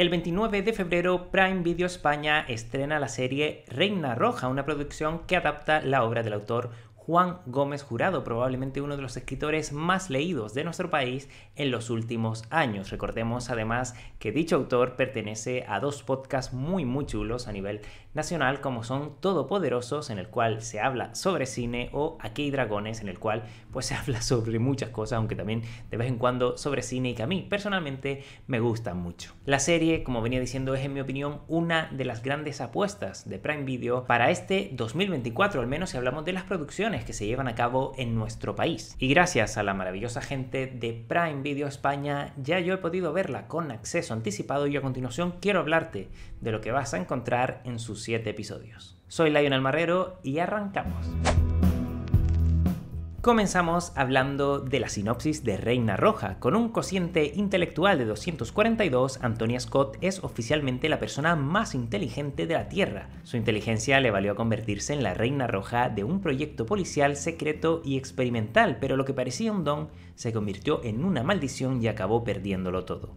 El 29 de febrero, Prime Video España estrena la serie Reina Roja, una producción que adapta la obra del autor Juan Gómez Jurado, probablemente uno de los escritores más leídos de nuestro país en los últimos años. Recordemos además que dicho autor pertenece a dos podcasts muy muy chulos a nivel nacional como son Todopoderosos, en el cual se habla sobre cine, o Aquí hay dragones, en el cual pues se habla sobre muchas cosas, aunque también de vez en cuando sobre cine y que a mí personalmente me gusta mucho. La serie, como venía diciendo, es en mi opinión una de las grandes apuestas de Prime Video para este 2024, al menos si hablamos de las producciones que se llevan a cabo en nuestro país. Y gracias a la maravillosa gente de Prime Video España, ya yo he podido verla con acceso anticipado y a continuación quiero hablarte de lo que vas a encontrar en sus 7 episodios. Soy Lionel Marrero y arrancamos. Comenzamos hablando de la sinopsis de Reina Roja. Con un cociente intelectual de 242, Antonia Scott es oficialmente la persona más inteligente de la Tierra. Su inteligencia le valió a convertirse en la Reina Roja de un proyecto policial secreto y experimental, pero lo que parecía un don se convirtió en una maldición y acabó perdiéndolo todo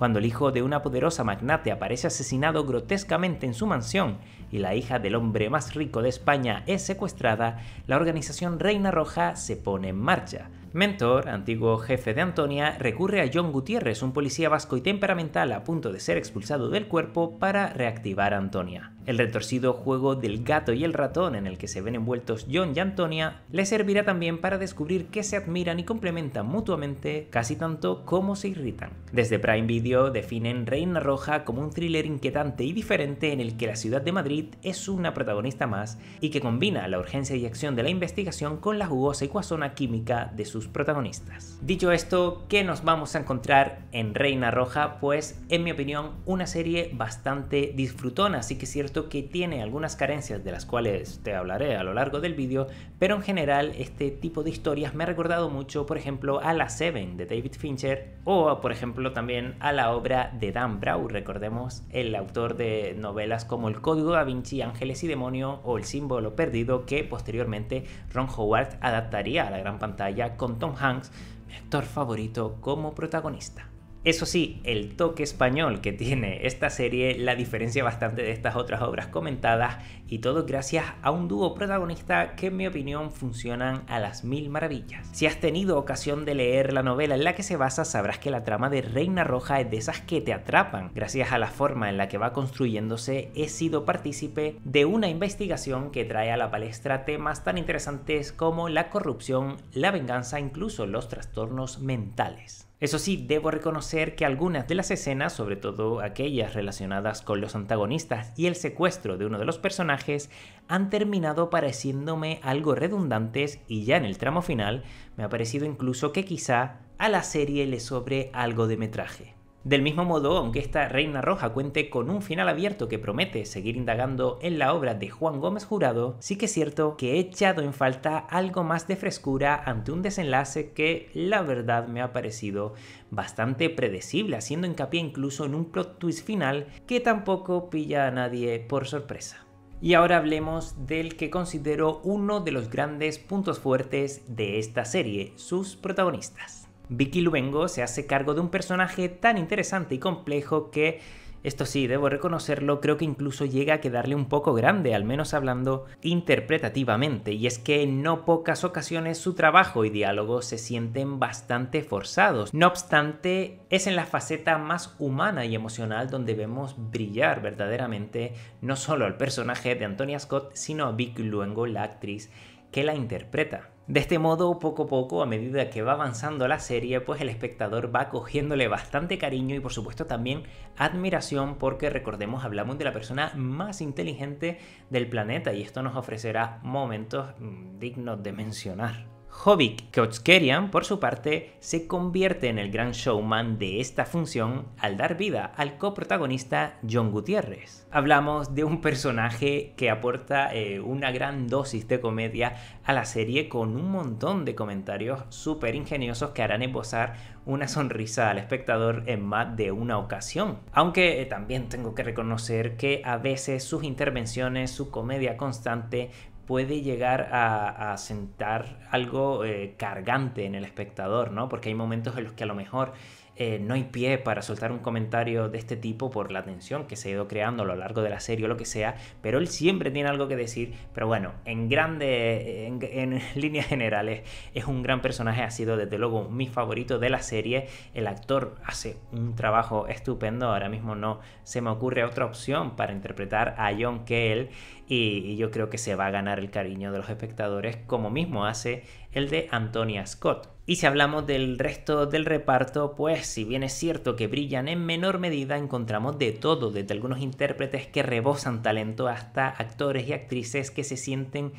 cuando el hijo de una poderosa magnate aparece asesinado grotescamente en su mansión y la hija del hombre más rico de España es secuestrada, la organización Reina Roja se pone en marcha. Mentor, antiguo jefe de Antonia, recurre a John Gutiérrez, un policía vasco y temperamental a punto de ser expulsado del cuerpo, para reactivar a Antonia. El retorcido juego del gato y el ratón en el que se ven envueltos John y Antonia les servirá también para descubrir que se admiran y complementan mutuamente casi tanto como se irritan. Desde Prime Video definen Reina Roja como un thriller inquietante y diferente en el que la ciudad de Madrid es una protagonista más y que combina la urgencia y acción de la investigación con la jugosa y cuasona química de sus protagonistas. Dicho esto, ¿qué nos vamos a encontrar en Reina Roja? Pues, en mi opinión, una serie bastante disfrutona, así que cierto que tiene algunas carencias de las cuales te hablaré a lo largo del vídeo, pero en general este tipo de historias me ha recordado mucho, por ejemplo, a La Seven de David Fincher o, por ejemplo, también a la obra de Dan Brown, recordemos el autor de novelas como El Código da Vinci, Ángeles y Demonio o El Símbolo Perdido, que posteriormente Ron Howard adaptaría a la gran pantalla con Tom Hanks, mi actor favorito, como protagonista. Eso sí, el toque español que tiene esta serie la diferencia bastante de estas otras obras comentadas y todo gracias a un dúo protagonista que en mi opinión funcionan a las mil maravillas. Si has tenido ocasión de leer la novela en la que se basa sabrás que la trama de Reina Roja es de esas que te atrapan. Gracias a la forma en la que va construyéndose he sido partícipe de una investigación que trae a la palestra temas tan interesantes como la corrupción, la venganza, incluso los trastornos mentales. Eso sí, debo reconocer que algunas de las escenas, sobre todo aquellas relacionadas con los antagonistas y el secuestro de uno de los personajes, han terminado pareciéndome algo redundantes y ya en el tramo final me ha parecido incluso que quizá a la serie le sobre algo de metraje. Del mismo modo, aunque esta Reina Roja cuente con un final abierto que promete seguir indagando en la obra de Juan Gómez Jurado, sí que es cierto que he echado en falta algo más de frescura ante un desenlace que, la verdad, me ha parecido bastante predecible, haciendo hincapié incluso en un plot twist final que tampoco pilla a nadie por sorpresa. Y ahora hablemos del que considero uno de los grandes puntos fuertes de esta serie, sus protagonistas. Vicky Luengo se hace cargo de un personaje tan interesante y complejo que, esto sí, debo reconocerlo, creo que incluso llega a quedarle un poco grande, al menos hablando interpretativamente, y es que en no pocas ocasiones su trabajo y diálogo se sienten bastante forzados. No obstante, es en la faceta más humana y emocional donde vemos brillar verdaderamente no solo al personaje de Antonia Scott, sino a Vicky Luengo, la actriz que la interpreta. De este modo, poco a poco, a medida que va avanzando la serie, pues el espectador va cogiéndole bastante cariño y por supuesto también admiración porque recordemos, hablamos de la persona más inteligente del planeta y esto nos ofrecerá momentos mm, dignos de mencionar. Hobbit Kotskerian, por su parte, se convierte en el gran showman de esta función al dar vida al coprotagonista John Gutiérrez. Hablamos de un personaje que aporta eh, una gran dosis de comedia a la serie con un montón de comentarios súper ingeniosos que harán esbozar una sonrisa al espectador en más de una ocasión. Aunque eh, también tengo que reconocer que a veces sus intervenciones, su comedia constante, puede llegar a, sentar algo eh, cargante en el espectador, ¿no? Porque hay momentos en los que a lo mejor eh, no hay pie para soltar un comentario de este tipo por la tensión que se ha ido creando a lo largo de la serie o lo que sea, pero él siempre tiene algo que decir, pero bueno, en grande, en, líneas generales, es un gran personaje, ha sido desde luego mi favorito de la serie, el actor hace un trabajo estupendo, ahora mismo no se me ocurre otra opción para interpretar a John Kell, y yo creo que se va a ganar el cariño de los espectadores como mismo hace el de Antonia Scott. Y si hablamos del resto del reparto, pues si bien es cierto que brillan en menor medida, encontramos de todo, desde algunos intérpretes que rebosan talento hasta actores y actrices que se sienten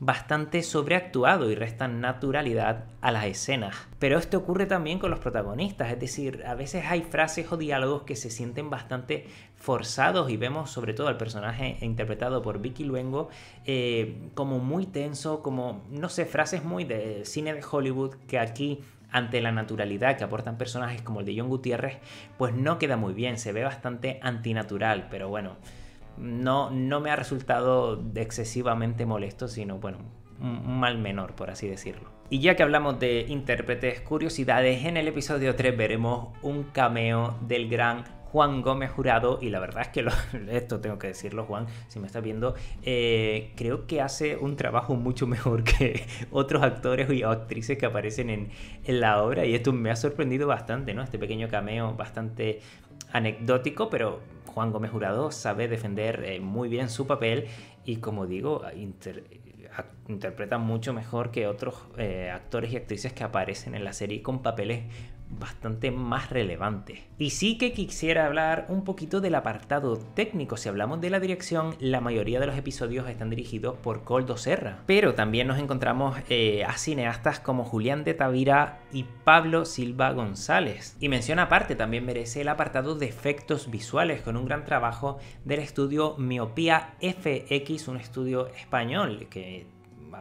bastante sobreactuados y restan naturalidad a las escenas. Pero esto ocurre también con los protagonistas, es decir, a veces hay frases o diálogos que se sienten bastante forzados y vemos sobre todo al personaje interpretado por Vicky Luengo eh, como muy tenso, como, no sé, frases muy de cine de Hollywood que aquí ante la naturalidad que aportan personajes como el de John Gutiérrez, pues no queda muy bien, se ve bastante antinatural, pero bueno, no, no me ha resultado excesivamente molesto, sino bueno, un mal menor, por así decirlo. Y ya que hablamos de intérpretes, curiosidades, en el episodio 3 veremos un cameo del gran Juan Gómez Jurado, y la verdad es que esto tengo que decirlo, Juan, si me estás viendo, eh, creo que hace un trabajo mucho mejor que otros actores y actrices que aparecen en, la obra, y esto me ha sorprendido bastante, ¿no? Este pequeño cameo bastante anecdótico, pero Juan Gómez Jurado sabe defender eh, muy bien su papel y, como digo, interpreta mucho mejor que otros eh, actores y actrices que aparecen en la serie con papeles bastante más relevante. Y sí que quisiera hablar un poquito del apartado técnico. Si hablamos de la dirección, la mayoría de los episodios están dirigidos por Coldo Serra. Pero también nos encontramos eh, a cineastas como Julián de Tavira y Pablo Silva González. Y menciona aparte también merece el apartado de efectos visuales con un gran trabajo del estudio Miopía FX, un estudio español que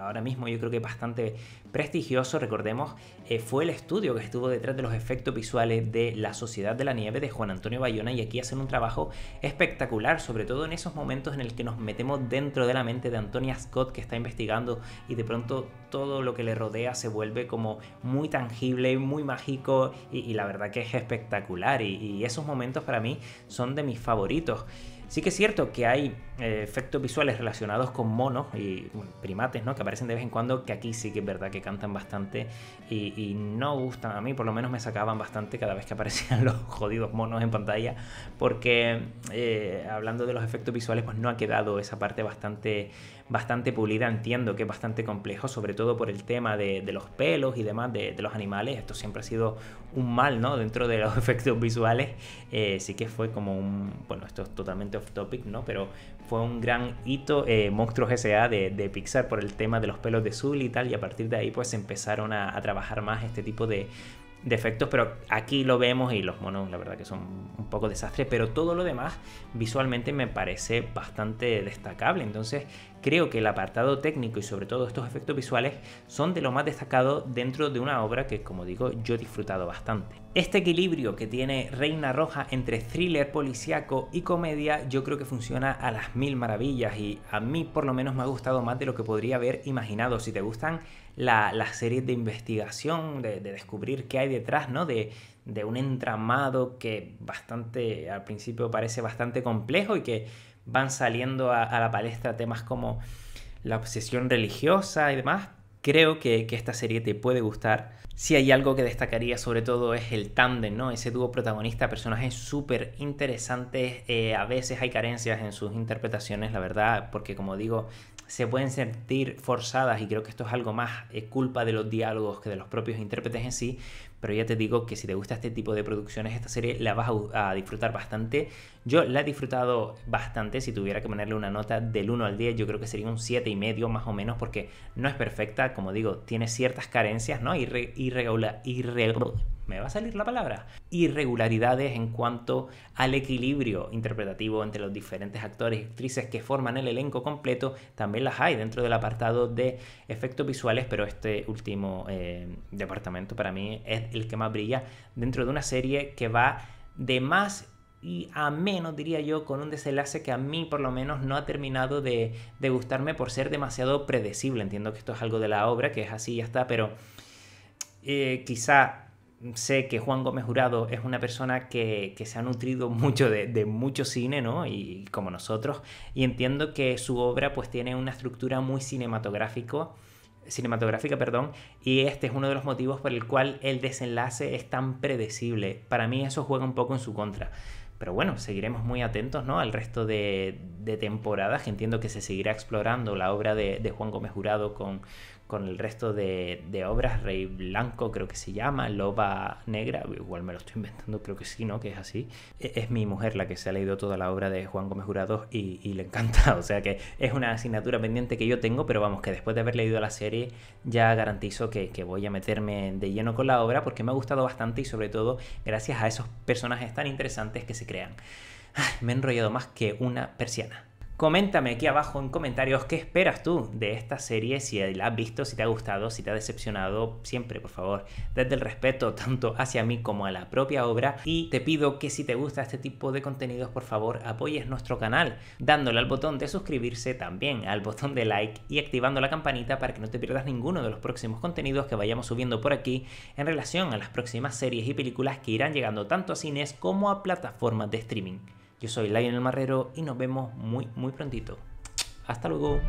ahora mismo yo creo que bastante prestigioso, recordemos, eh, fue el estudio que estuvo detrás de los efectos visuales de La Sociedad de la Nieve de Juan Antonio Bayona y aquí hacen un trabajo espectacular, sobre todo en esos momentos en el que nos metemos dentro de la mente de Antonia Scott que está investigando y de pronto todo lo que le rodea se vuelve como muy tangible, muy mágico y, la verdad que es espectacular y esos momentos para mí son de mis favoritos. Sí que es cierto que hay eh, efectos visuales relacionados con monos y primates, ¿no? Que aparecen de vez en cuando, que aquí sí que es verdad que cantan bastante y, no gustan. A mí por lo menos me sacaban bastante cada vez que aparecían los jodidos monos en pantalla, porque eh, hablando de los efectos visuales, pues no ha quedado esa parte bastante bastante pulida, entiendo que es bastante complejo, sobre todo por el tema de, los pelos y demás de, los animales. Esto siempre ha sido un mal, ¿no? Dentro de los efectos visuales, eh, sí que fue como un, bueno, esto es totalmente off topic, ¿no? Pero fue un gran hito eh, monstruo Monstruos S.A. De, Pixar por el tema de los pelos de Zul y tal, y a partir de ahí pues empezaron a trabajar más este tipo de defectos, pero aquí lo vemos y los monos la verdad que son un poco desastres, pero todo lo demás visualmente me parece bastante destacable, entonces creo que el apartado técnico y sobre todo estos efectos visuales son de lo más destacado dentro de una obra que como digo yo he disfrutado bastante. Este equilibrio que tiene Reina Roja entre thriller policiaco y comedia yo creo que funciona a las mil maravillas y a mí por lo menos me ha gustado más de lo que podría haber imaginado, si te gustan la, serie de investigación, de, descubrir qué hay detrás, ¿no? De, un entramado que bastante, al principio parece bastante complejo y que van saliendo a, a la palestra temas como la obsesión religiosa y demás, Creo que, esta serie te puede gustar. Si hay algo que destacaría sobre todo es el tándem, ¿no? Ese dúo protagonista, personajes súper interesantes. Eh, a veces hay carencias en sus interpretaciones, la verdad, porque como digo, se pueden sentir forzadas y creo que esto es algo más eh, culpa de los diálogos que de los propios intérpretes en sí. Pero ya te digo que si te gusta este tipo de producciones, esta serie la vas a, disfrutar bastante. Yo la he disfrutado bastante. Si tuviera que ponerle una nota del 1 al 10, yo creo que sería un 7 y medio más o menos, porque no es perfecta. Como digo, tiene ciertas carencias, ¿no? Irre, irregula, me va a salir la palabra, irregularidades en cuanto al equilibrio interpretativo entre los diferentes actores y actrices que forman el elenco completo, también las hay dentro del apartado de efectos visuales, pero este último eh, departamento para mí es el que más brilla dentro de una serie que va de más y a menos, diría yo, con un desenlace que a mí por lo menos no ha terminado de, gustarme por ser demasiado predecible. Entiendo que esto es algo de la obra, que es así y ya está, pero eh, quizá sé que Juan Gómez Jurado es una persona que, se ha nutrido mucho de, mucho cine, ¿no? Y como nosotros, y entiendo que su obra pues tiene una estructura muy cinematográfico, cinematográfica, perdón, y este es uno de los motivos por el cual el desenlace es tan predecible. Para mí eso juega un poco en su contra. Pero bueno, seguiremos muy atentos ¿no? al resto de, temporadas, entiendo que se seguirá explorando la obra de, de Juan Gómez Jurado con, con el resto de, obras, Rey Blanco creo que se llama, Loba Negra, igual me lo estoy inventando, creo que sí, ¿no? Que es así. E-, es mi mujer la que se ha leído toda la obra de Juan Gómez Jurado y, le encanta, o sea que es una asignatura pendiente que yo tengo, pero vamos, que después de haber leído la serie ya garantizo que, voy a meterme de lleno con la obra porque me ha gustado bastante y sobre todo gracias a esos personajes tan interesantes que se crean. me he enrollado más que una persiana. Coméntame aquí abajo en comentarios qué esperas tú de esta serie, si la has visto, si te ha gustado, si te ha decepcionado, siempre por favor, desde el respeto tanto hacia mí como a la propia obra y te pido que si te gusta este tipo de contenidos por favor apoyes nuestro canal dándole al botón de suscribirse también al botón de like y activando la campanita para que no te pierdas ninguno de los próximos contenidos que vayamos subiendo por aquí en relación a las próximas series y películas que irán llegando tanto a cines como a plataformas de streaming. Yo soy Lionel Marrero y nos vemos muy, muy prontito. Hasta luego.